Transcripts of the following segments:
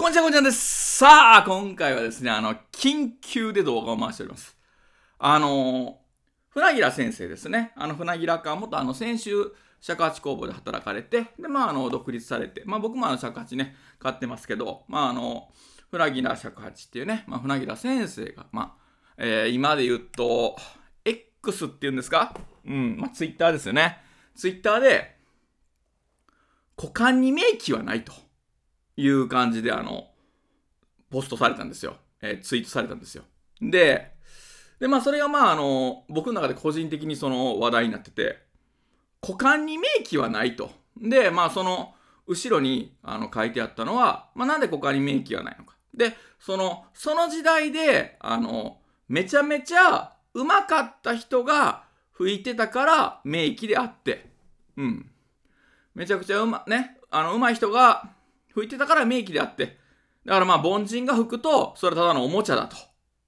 こんにちは、こんにちはです。さあ、今回はですね、あの、緊急で動画を回しております。あの、船木先生ですね。あの、船木もか、元あの、先週、尺八工房で働かれて、で、まあ、あの、独立されて、まあ、僕もあの、尺八ね、買ってますけど、まあ、あの、船木尺八っていうね、まあ、船木先生が、まあ、えー、今で言うと、X っていうんですかうん、まあ、ツイッターですよね。ツイッターで、股間に名機はないと。いう感じで、あの、ポストされたんですよ。えー、ツイートされたんですよ。で、で、まあ、それがまあ、あの、僕の中で個人的にその話題になってて、股間に名器はないと。で、まあ、その、後ろにあの書いてあったのは、まあ、なんで股間に名器はないのか。で、その、その時代で、あの、めちゃめちゃうまかった人が吹いてたから名器であって、うん。めちゃくちゃうま、ね、あの、うまい人が拭いてたから名器であって。だからまあ凡人が拭くと、それはただのおもちゃだと。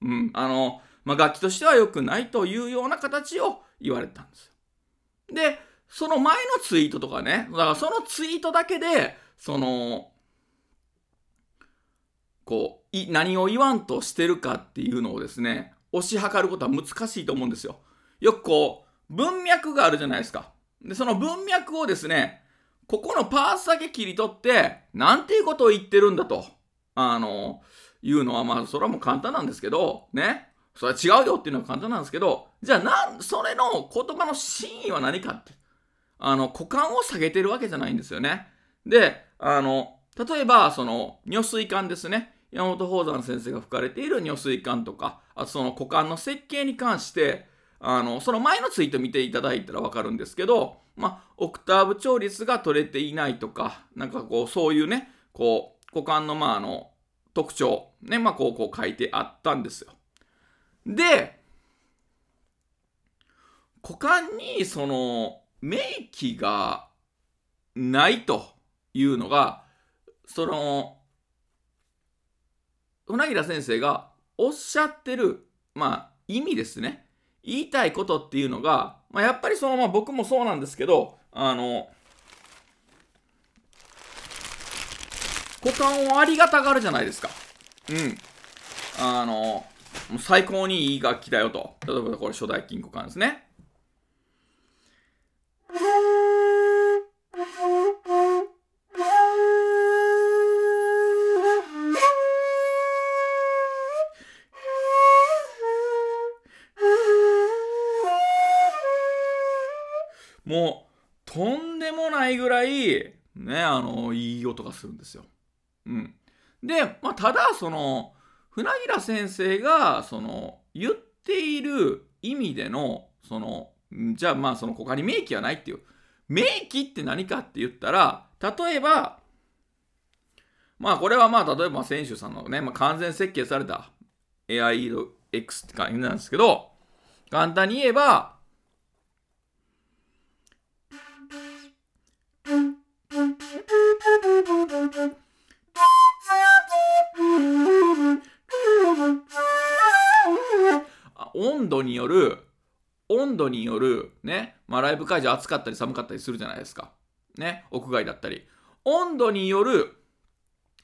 うん。あの、まあ楽器としては良くないというような形を言われたんですよ。で、その前のツイートとかね、だからそのツイートだけで、その、こう、い、何を言わんとしてるかっていうのをですね、推し量ることは難しいと思うんですよ。よくこう、文脈があるじゃないですか。で、その文脈をですね、ここのパーツだけ切り取って、なんていうことを言ってるんだと、あの、いうのは、まあ、それはもう簡単なんですけど、ね。それは違うよっていうのは簡単なんですけど、じゃあ、なん、それの言葉の真意は何かって、あの、股間を下げてるわけじゃないんですよね。で、あの、例えば、その、尿水管ですね。山本宝山先生が吹かれている尿水管とか、あとその股間の設計に関して、あの、その前のツイート見ていただいたらわかるんですけど、まあ、オクターブ調律が取れていないとか、なんかこう、そういうね、こう、股間の、まあ、あの、特徴、ね、まあ、こう、こう書いてあったんですよ。で、股間に、その、名器がないというのが、その、船平先生がおっしゃってる、まあ、意味ですね。言いたいことっていうのが、まあ、やっぱりその、まあ、僕もそうなんですけど、あの、股間をありがたがるじゃないですか。うん。あの、もう最高にいい楽器だよと。例えばこれ初代金庫館ですね。ないぐらい、ね、あの、いい音がするんですよ。うん。で、まあ、ただ、その、船平先生が、その、言っている意味での、その、じゃあまあ、その、他に名器はないっていう。名器って何かって言ったら、例えば、まあ、これはまあ、例えば、選手さんのね、まあ、完全設計された AI X って感じなんですけど、簡単に言えば、による温度によるね、まあ、ライブ会場暑かったり寒かったりするじゃないですかね屋外だったり温度による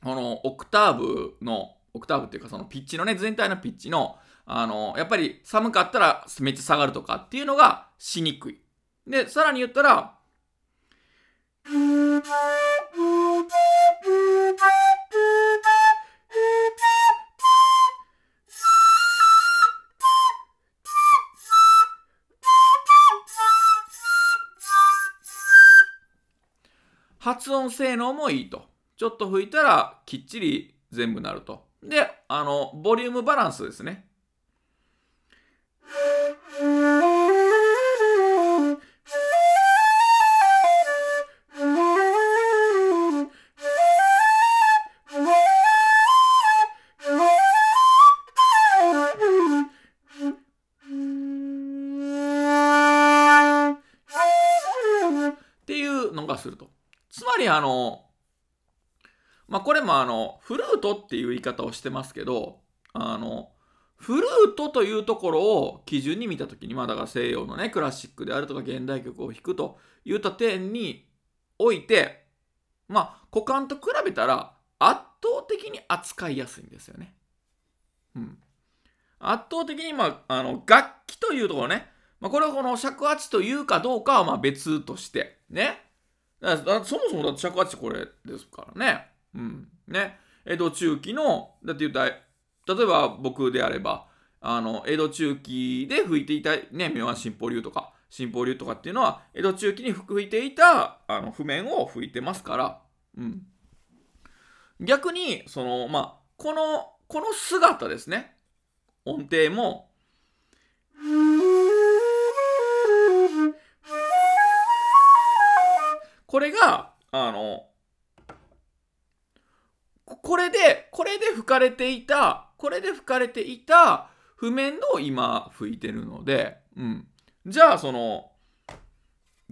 このオクターブのオクターブっていうかそのピッチのね全体のピッチのあのやっぱり寒かったらめっちゃ下がるとかっていうのがしにくいでさらに言ったら性能もいいと。ちょっと拭いたらきっちり全部なると。で、あの、ボリュームバランスですね。方をしてますけど、あの、フルートというところを基準に見たときに、まあだから西洋のね、クラシックであるとか現代曲を弾くといった点において、まあ股間と比べたら圧倒的に扱いやすいんですよね。うん。圧倒的に、まあ、あの、楽器というところね、まあ、これはこの尺八というかどうかはまあ別として、ね。だそもそもだって尺八これですからね。うん。ね。江戸中期の、だって言ったら、例えば僕であれば、あの、江戸中期で吹いていた、ね、明和新法流とか、新法流とかっていうのは、江戸中期に吹いていた、あの、譜面を吹いてますから、うん。逆に、その、まあ、この、この姿ですね。音程も、これが、あの、これで、これで吹かれていた、これで吹かれていた譜面の今吹いてるので、うん。じゃあ、その、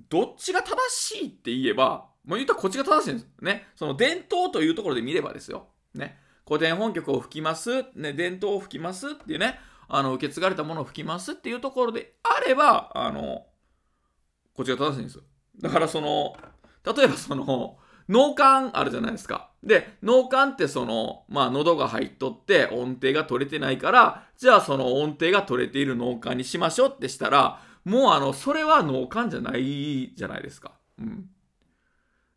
どっちが正しいって言えば、もう言ったらこっちが正しいんですね。その伝統というところで見ればですよ。ね。古典本曲を吹きます。ね、伝統を吹きますっていうね、あの、受け継がれたものを吹きますっていうところであれば、あの、こっちが正しいんですよ。だからその、例えばその、脳幹あるじゃないですか。で、脳幹ってその、まあ、喉が入っとって音程が取れてないから、じゃあその音程が取れている脳幹にしましょうってしたら、もうあの、それは脳幹じゃないじゃないですか。うん。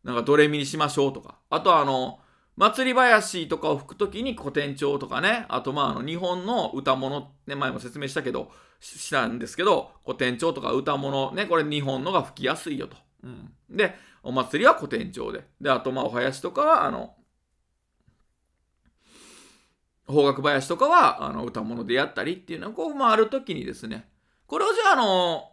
なんかドレミにしましょうとか。あとあの、祭り林とかを吹くときに古典調とかね、あとまああの日本の歌物、ね、前も説明したけど、したんですけど、古典調とか歌物ね、これ日本のが吹きやすいよと。うん、で、お祭りは古典調で。で、あとまあお囃子とかはあの、邦楽林とかはあの歌物でやったりっていうのが、こう、まあ、ある時にですねこれをじゃああの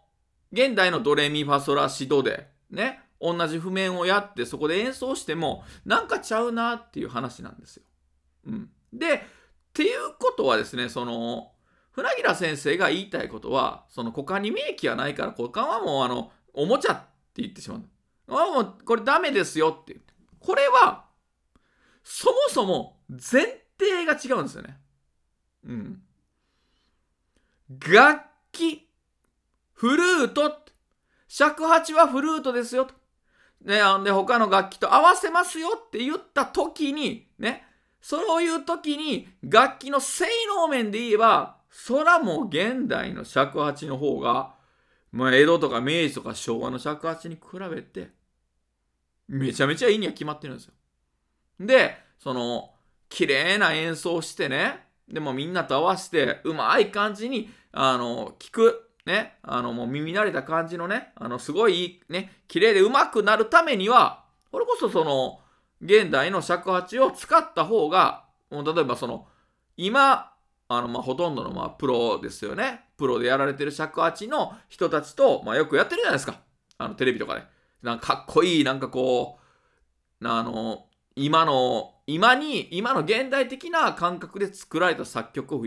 現代のドレミファソラシドでね同じ譜面をやってそこで演奏してもなんかちゃうなっていう話なんですよ。うん、でっていうことはですねその船平先生が言いたいことはその股間に名器はないから股間はもうあのおもちゃって言ってしまう。あもうこれダメですよってこれはそもそも体、底が違うんですよね。うん。楽器、フルート、尺八はフルートですよと。ね、で、他の楽器と合わせますよって言った時に、ね、そういう時に楽器の性能面で言えば、そらもう現代の尺八の方が、まあ、江戸とか明治とか昭和の尺八に比べて、めちゃめちゃいいには決まってるんですよ。で、その、綺麗な演奏してね、でもみんなと合わせて、うまい感じに、あの、聞く。ね、あの、もう耳慣れた感じのね、あの、すごい、ね、綺麗でうまくなるためには、これこそその、現代の尺八を使った方が、もう例えばその、今、あの、まあ、ほとんどの、まあ、プロですよね。プロでやられてる尺八の人たちと、まあ、よくやってるじゃないですか。あの、テレビとかで。なんかかっこいい、なんかこう、あの、今の今に、今の現代的な感覚で作られた作曲を、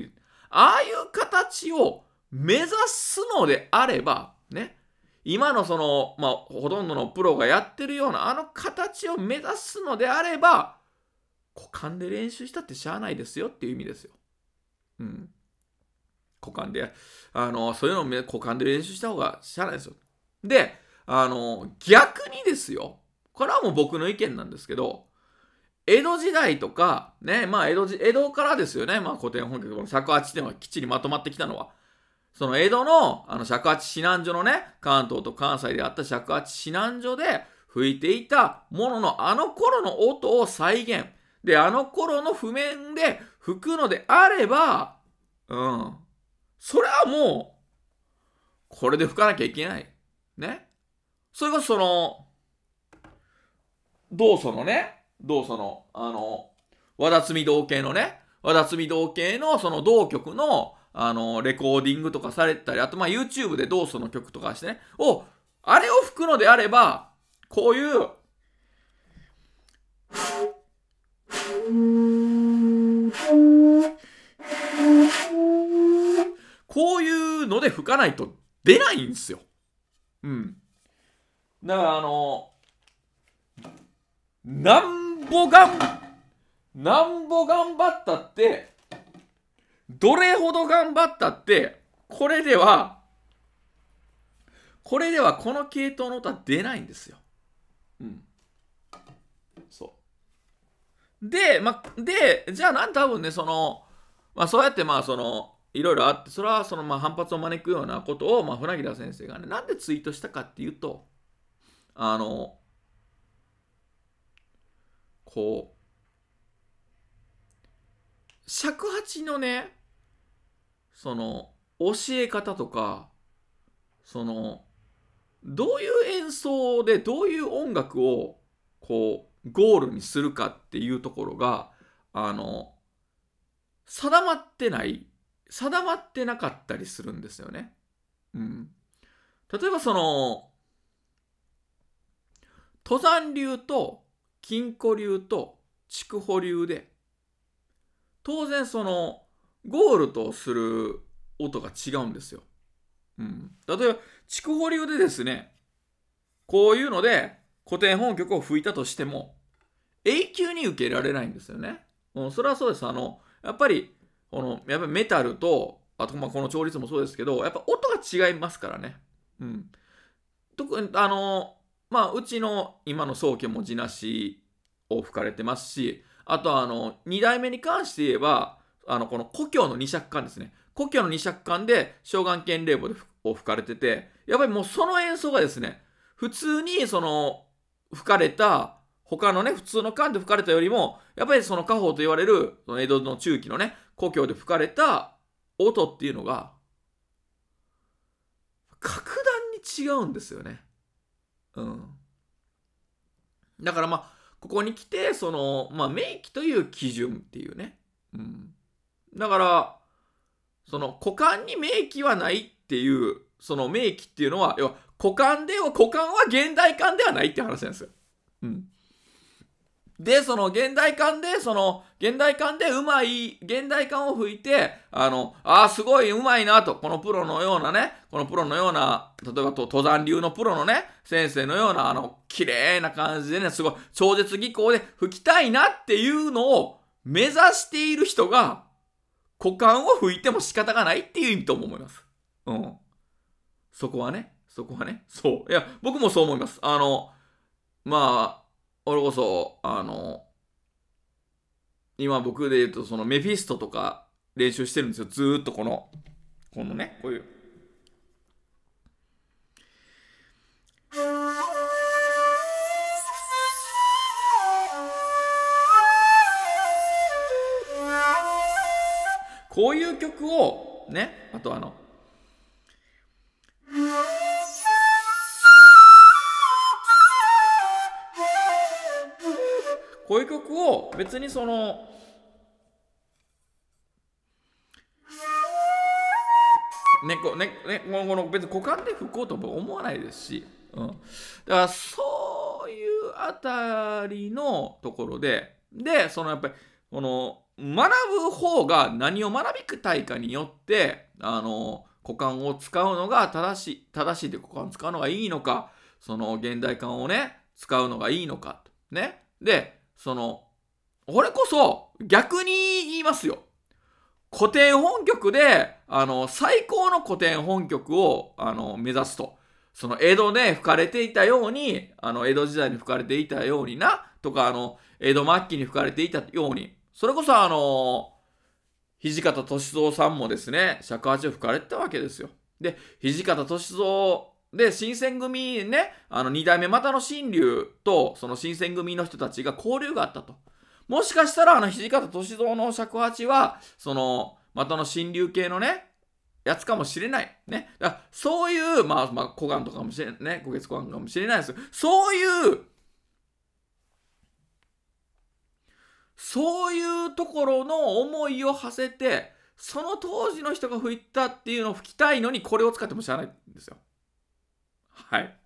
ああいう形を目指すのであれば、ね、今のその、まあ、ほとんどのプロがやってるような、あの形を目指すのであれば、股間で練習したってしゃあないですよっていう意味ですよ。うん。股間で、あの、そういうのを股間で練習した方がしゃあないですよ。で、あの、逆にですよ。これはもう僕の意見なんですけど、江戸時代とか、ね、まあ江戸時、江戸からですよね。まあ古典本この尺八点はきっちりまとまってきたのは。その江戸の、あの尺八指南所のね、関東と関西であった尺八指南所で吹いていたものの、あの頃の音を再現。で、あの頃の譜面で吹くのであれば、うん。それはもう、これで吹かなきゃいけない。ね。それがその、う？そのね、どうその、あの、和田摘道系のね、和田摘道系のその同曲の、あの、レコーディングとかされたり、あとまあ YouTube でどうその曲とかしてね、を、あれを吹くのであれば、こういう、こういうので吹かないと出ないんですよ。うん。だからあの、なんぼがんなんぼ頑張ったってどれほど頑張ったってこれではこれではこの系統の歌出ないんですよ。うん。そう。で、まあ、で、じゃあなん多分ね、その、まあそうやってまあその、いろいろあって、それはそのまあ反発を招くようなことを、まあ、船木田先生がね、なんでツイートしたかっていうと、あの、こう、尺八のね、その、教え方とか、その、どういう演奏でどういう音楽を、こう、ゴールにするかっていうところが、あの、定まってない、定まってなかったりするんですよね。うん。例えばその、登山流と金庫流と筑穂流で、当然その、ゴールとする音が違うんですよ。うん。例えば、筑穂流でですね、こういうので古典本曲を吹いたとしても、永久に受けられないんですよね。うん、それはそうです。あの、やっぱり、この、やっぱメタルと、あと、まこの調律もそうですけど、やっぱ音が違いますからね。うん。特に、あの、まあ、うちの今の宗家も地なしを吹かれてますし、あとあの、二代目に関して言えば、あの、この故郷の二尺館ですね。故郷の二尺館で、小眼剣霊房を吹かれてて、やっぱりもうその演奏がですね、普通にその、吹かれた、他のね、普通の館で吹かれたよりも、やっぱりその家宝と言われる、その江戸の中期のね、故郷で吹かれた音っていうのが、格段に違うんですよね。うん。だからまあ、ここに来て、その、まあ、明記という基準っていうね。うん。だから、その、股間に明記はないっていう、その明記っていうのは、要は、股間では、股間は現代間ではないって話なんですよ。うん。で、その現代感で、その現代感でうまい、現代感を吹いて、あの、ああ、すごいうまいなと、このプロのようなね、このプロのような、例えば登山流のプロのね、先生のような、あの、綺麗な感じでね、すごい超絶技巧で吹きたいなっていうのを目指している人が、股間を吹いても仕方がないっていう意味と思います。うん。そこはね、そこはね、そう。いや、僕もそう思います。あの、まあ、俺こそ、あの、今僕で言うと、そのメフィストとか練習してるんですよ。ずーっとこの、このね、こういう。こういう曲を、ね、あとあの、こういう曲を別にそのねこねねこの別に股間で吹こうとも思わないですし、うん、だからそういうあたりのところででそのやっぱりこの学ぶ方が何を学びたいかによってあの股間を使うのが正しい正しいで股間を使うのがいいのかその現代感をね使うのがいいのかねでその、俺こそ逆に言いますよ。古典本局で、あの、最高の古典本局を、あの、目指すと。その、江戸で吹かれていたように、あの、江戸時代に吹かれていたようにな、とか、あの、江戸末期に吹かれていたように。それこそ、あの、土方歳三さんもですね、尺八を吹かれてたわけですよ。で、土方歳三で、新選組ね、あの、二代目又の新竜と、その新選組の人たちが交流があったと。もしかしたら、あの、土方歳三の尺八は、その、又の新竜系のね、やつかもしれない。ね。だそういう、まあ、まあ、古岩とかもしれね、古月古岩かもしれないですそういう、そういうところの思いを馳せて、その当時の人が吹いたっていうのを吹きたいのに、これを使っても知らないんですよ。はい。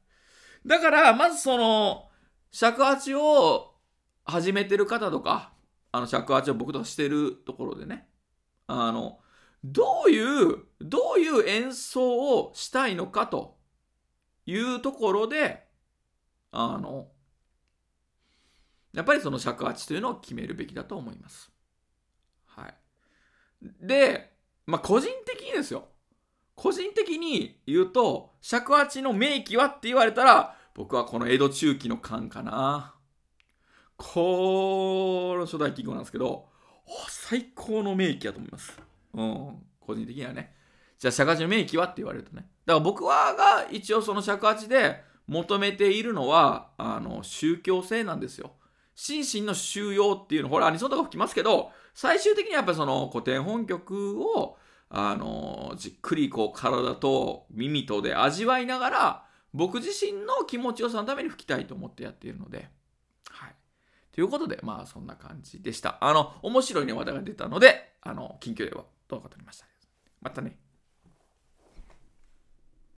だから、まずその、尺八を始めてる方とか、あの、尺八を僕としてるところでね、あの、どういう、どういう演奏をしたいのかというところで、あの、やっぱりその尺八というのを決めるべきだと思います。はい。で、まあ、個人的にですよ。個人的に言うと、尺八の名器はって言われたら、僕はこの江戸中期の勘かな。この初代記号なんですけど、最高の名器やと思います。うん、個人的にはね。じゃあ尺八の名器はって言われるとね。だから僕はが一応その尺八で求めているのは、あの、宗教性なんですよ。心身の収容っていうの、ほら、アニソンとか吹きますけど、最終的にはやっぱその古典本曲をあの、じっくりこう体と耳とで味わいながら、僕自身の気持ちよさのために吹きたいと思ってやっているので、はい。ということで、まあそんな感じでした。あの、面白いね、話題が出たので、あの、近況ではどうかとりました。またね。